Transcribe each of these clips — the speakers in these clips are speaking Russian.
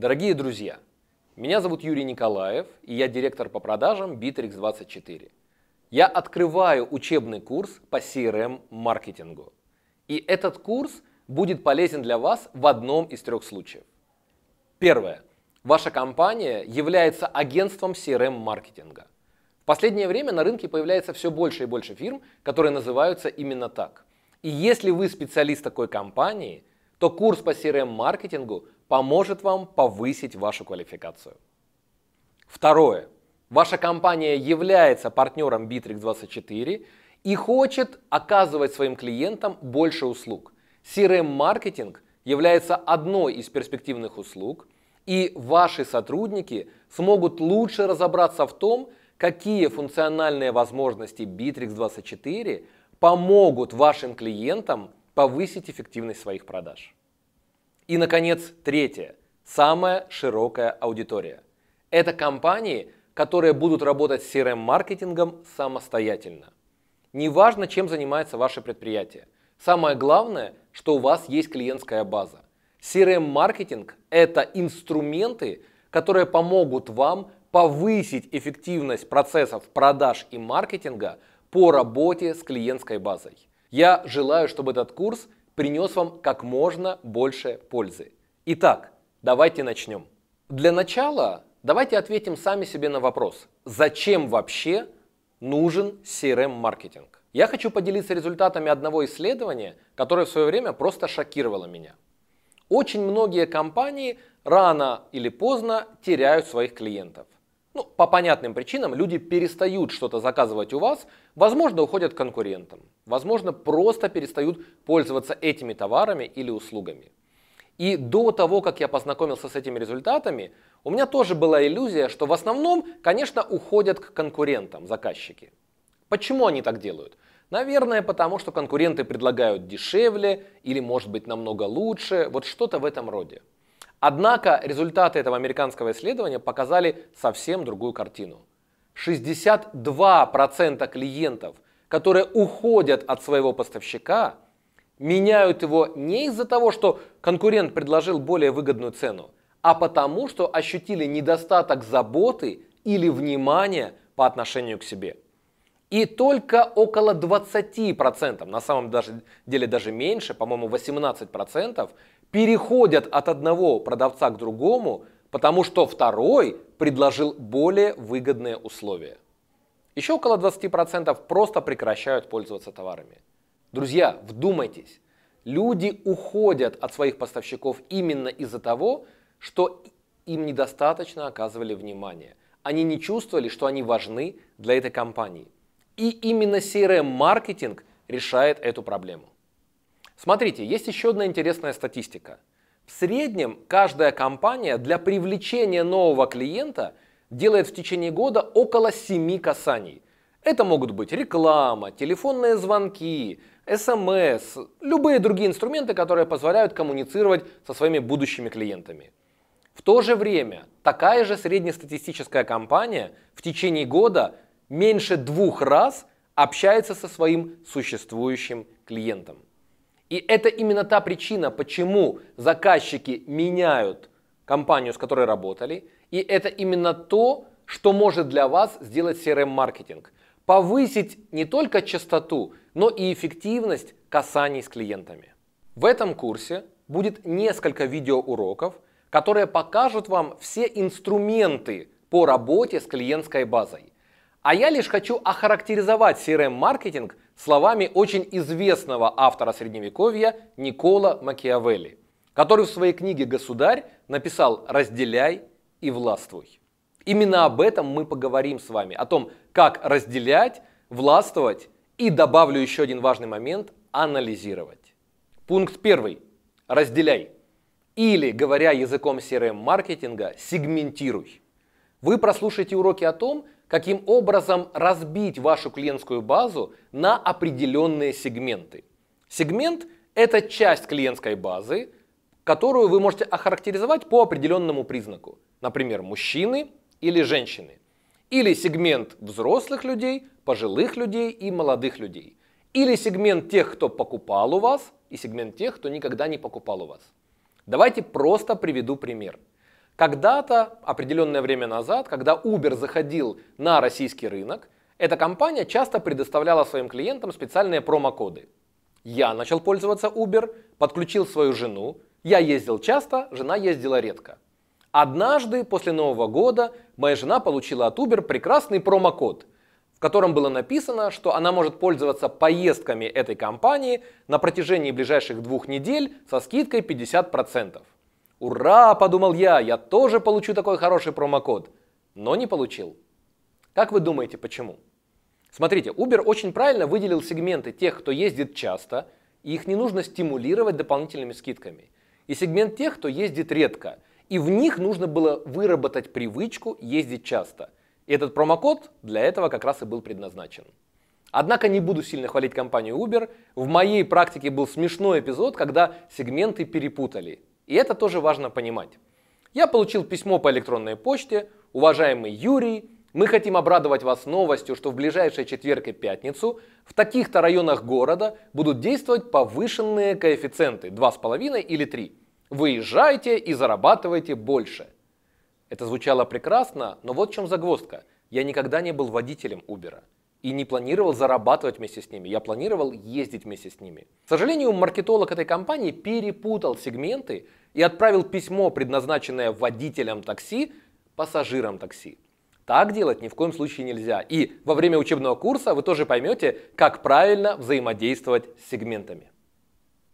Дорогие друзья, меня зовут Юрий Николаев, и я директор по продажам Bittrex24. Я открываю учебный курс по CRM-маркетингу. Эм и этот курс будет полезен для вас в одном из трех случаев. Первое. Ваша компания является агентством CRM-маркетинга. Эм в последнее время на рынке появляется все больше и больше фирм, которые называются именно так. И если вы специалист такой компании, то курс по CRM-маркетингу поможет вам повысить вашу квалификацию. Второе. Ваша компания является партнером Bittrex24 и хочет оказывать своим клиентам больше услуг. CRM-маркетинг эм является одной из перспективных услуг, и ваши сотрудники смогут лучше разобраться в том, какие функциональные возможности Bittrex24 помогут вашим клиентам повысить эффективность своих продаж. И, наконец, третье. Самая широкая аудитория. Это компании, которые будут работать с CRM-маркетингом эм самостоятельно. Неважно, чем занимается ваше предприятие. Самое главное, что у вас есть клиентская база. CRM-маркетинг эм – это инструменты, которые помогут вам повысить эффективность процессов продаж и маркетинга по работе с клиентской базой. Я желаю, чтобы этот курс – принес вам как можно больше пользы. Итак, давайте начнем. Для начала давайте ответим сами себе на вопрос, зачем вообще нужен CRM-маркетинг? Эм Я хочу поделиться результатами одного исследования, которое в свое время просто шокировало меня. Очень многие компании рано или поздно теряют своих клиентов. Ну, по понятным причинам люди перестают что-то заказывать у вас, возможно, уходят к конкурентам, возможно, просто перестают пользоваться этими товарами или услугами. И до того, как я познакомился с этими результатами, у меня тоже была иллюзия, что в основном, конечно, уходят к конкурентам заказчики. Почему они так делают? Наверное, потому что конкуренты предлагают дешевле или, может быть, намного лучше, вот что-то в этом роде. Однако результаты этого американского исследования показали совсем другую картину. 62% клиентов, которые уходят от своего поставщика, меняют его не из-за того, что конкурент предложил более выгодную цену, а потому, что ощутили недостаток заботы или внимания по отношению к себе. И только около 20%, на самом деле даже меньше, по-моему 18%, переходят от одного продавца к другому, потому что второй предложил более выгодные условия. Еще около 20% просто прекращают пользоваться товарами. Друзья, вдумайтесь, люди уходят от своих поставщиков именно из-за того, что им недостаточно оказывали внимание. Они не чувствовали, что они важны для этой компании. И именно CRM-маркетинг решает эту проблему. Смотрите, есть еще одна интересная статистика. В среднем каждая компания для привлечения нового клиента делает в течение года около 7 касаний. Это могут быть реклама, телефонные звонки, СМС, эм любые другие инструменты, которые позволяют коммуницировать со своими будущими клиентами. В то же время такая же среднестатистическая компания в течение года меньше двух раз общается со своим существующим клиентом. И это именно та причина, почему заказчики меняют компанию, с которой работали. И это именно то, что может для вас сделать CRM-маркетинг. Повысить не только частоту, но и эффективность касаний с клиентами. В этом курсе будет несколько видеоуроков, которые покажут вам все инструменты по работе с клиентской базой. А я лишь хочу охарактеризовать CRM-маркетинг словами очень известного автора Средневековья Никола Макиавелли, который в своей книге «Государь» написал «Разделяй и властвуй». Именно об этом мы поговорим с вами, о том, как разделять, властвовать и, добавлю еще один важный момент, анализировать. Пункт первый. Разделяй. Или, говоря языком CRM-маркетинга, сегментируй. Вы прослушаете уроки о том, каким образом разбить вашу клиентскую базу на определенные сегменты. Сегмент – это часть клиентской базы, которую вы можете охарактеризовать по определенному признаку. Например, мужчины или женщины. Или сегмент взрослых людей, пожилых людей и молодых людей. Или сегмент тех, кто покупал у вас, и сегмент тех, кто никогда не покупал у вас. Давайте просто приведу пример. Когда-то, определенное время назад, когда Uber заходил на российский рынок, эта компания часто предоставляла своим клиентам специальные промокоды. Я начал пользоваться Uber, подключил свою жену. Я ездил часто, жена ездила редко. Однажды после Нового года моя жена получила от Uber прекрасный промокод, в котором было написано, что она может пользоваться поездками этой компании на протяжении ближайших двух недель со скидкой 50%. «Ура!» – подумал я, «я тоже получу такой хороший промокод». Но не получил. Как вы думаете, почему? Смотрите, Uber очень правильно выделил сегменты тех, кто ездит часто, и их не нужно стимулировать дополнительными скидками. И сегмент тех, кто ездит редко. И в них нужно было выработать привычку ездить часто. И этот промокод для этого как раз и был предназначен. Однако не буду сильно хвалить компанию Uber. В моей практике был смешной эпизод, когда сегменты перепутали. И это тоже важно понимать. Я получил письмо по электронной почте. Уважаемый Юрий, мы хотим обрадовать вас новостью, что в ближайшие четверг и пятницу в таких-то районах города будут действовать повышенные коэффициенты 2,5 или 3. Выезжайте и зарабатывайте больше. Это звучало прекрасно, но вот в чем загвоздка. Я никогда не был водителем Uber и не планировал зарабатывать вместе с ними, я планировал ездить вместе с ними. К сожалению, маркетолог этой компании перепутал сегменты и отправил письмо, предназначенное водителям такси, пассажирам такси. Так делать ни в коем случае нельзя. И во время учебного курса вы тоже поймете, как правильно взаимодействовать с сегментами.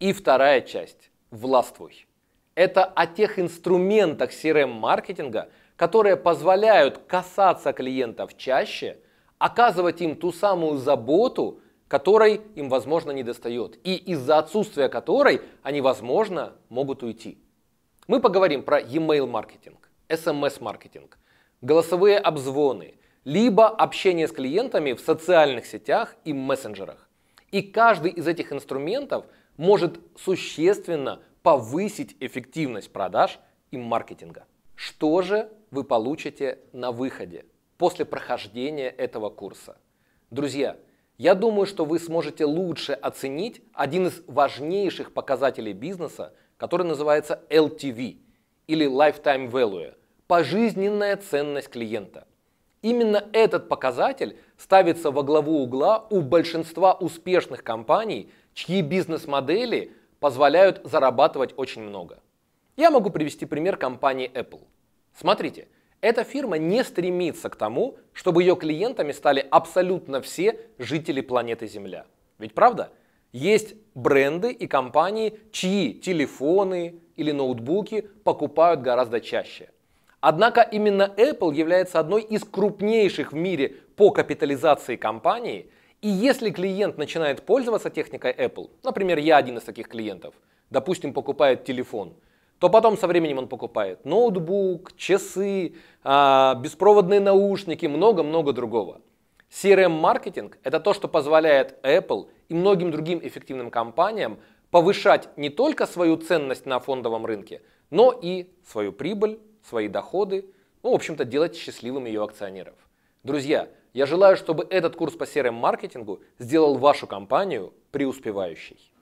И вторая часть – «Властвуй». Это о тех инструментах CRM-маркетинга, эм которые позволяют касаться клиентов чаще, оказывать им ту самую заботу, которой им, возможно, недостает, и из-за отсутствия которой они, возможно, могут уйти. Мы поговорим про e-mail маркетинг, SMS маркетинг, голосовые обзвоны, либо общение с клиентами в социальных сетях и мессенджерах. И каждый из этих инструментов может существенно повысить эффективность продаж и маркетинга. Что же вы получите на выходе после прохождения этого курса? Друзья, я думаю, что вы сможете лучше оценить один из важнейших показателей бизнеса, который называется LTV или Lifetime Value – пожизненная ценность клиента. Именно этот показатель ставится во главу угла у большинства успешных компаний, чьи бизнес-модели позволяют зарабатывать очень много. Я могу привести пример компании Apple. Смотрите, эта фирма не стремится к тому, чтобы ее клиентами стали абсолютно все жители планеты Земля. Ведь правда? Есть бренды и компании, чьи телефоны или ноутбуки покупают гораздо чаще. Однако именно Apple является одной из крупнейших в мире по капитализации компаний, и если клиент начинает пользоваться техникой Apple, например, я один из таких клиентов, допустим, покупает телефон – то потом со временем он покупает ноутбук, часы, а, беспроводные наушники, много-много другого. CRM-маркетинг эм – это то, что позволяет Apple и многим другим эффективным компаниям повышать не только свою ценность на фондовом рынке, но и свою прибыль, свои доходы, ну, в общем-то, делать счастливым ее акционеров. Друзья, я желаю, чтобы этот курс по CRM-маркетингу эм сделал вашу компанию преуспевающей.